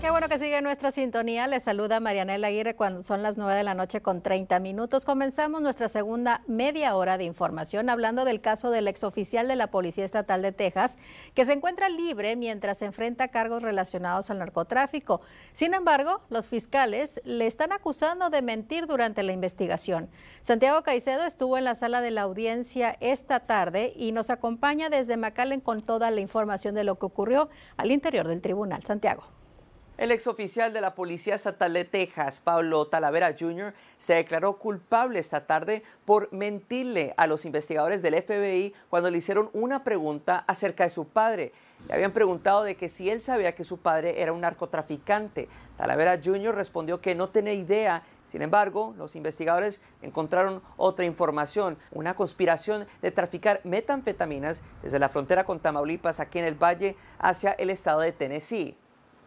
Qué bueno que sigue nuestra sintonía. Les saluda Marianela Aguirre cuando son las nueve de la noche con 30 minutos. Comenzamos nuestra segunda media hora de información hablando del caso del exoficial de la Policía Estatal de Texas, que se encuentra libre mientras enfrenta cargos relacionados al narcotráfico. Sin embargo, los fiscales le están acusando de mentir durante la investigación. Santiago Caicedo estuvo en la sala de la audiencia esta tarde y nos acompaña desde McAllen con toda la información de lo que ocurrió al interior del tribunal. Santiago. El exoficial de la Policía Estatal de Texas, Pablo Talavera Jr., se declaró culpable esta tarde por mentirle a los investigadores del FBI cuando le hicieron una pregunta acerca de su padre. Le habían preguntado de que si él sabía que su padre era un narcotraficante. Talavera Jr. respondió que no tenía idea sin embargo, los investigadores encontraron otra información, una conspiración de traficar metanfetaminas desde la frontera con Tamaulipas aquí en el valle hacia el estado de Tennessee.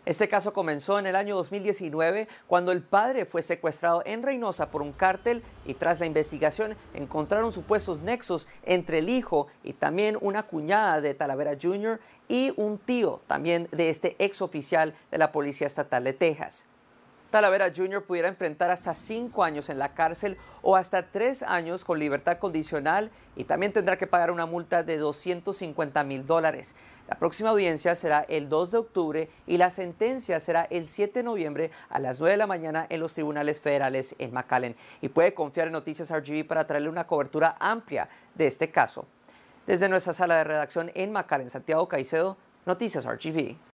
Este caso comenzó en el año 2019 cuando el padre fue secuestrado en Reynosa por un cártel y tras la investigación encontraron supuestos nexos entre el hijo y también una cuñada de Talavera Jr. y un tío también de este ex oficial de la Policía Estatal de Texas. Talavera Jr. pudiera enfrentar hasta cinco años en la cárcel o hasta tres años con libertad condicional y también tendrá que pagar una multa de 250 mil dólares. La próxima audiencia será el 2 de octubre y la sentencia será el 7 de noviembre a las 9 de la mañana en los tribunales federales en McAllen. Y puede confiar en Noticias RGB para traerle una cobertura amplia de este caso. Desde nuestra sala de redacción en McAllen, Santiago Caicedo, Noticias RGB.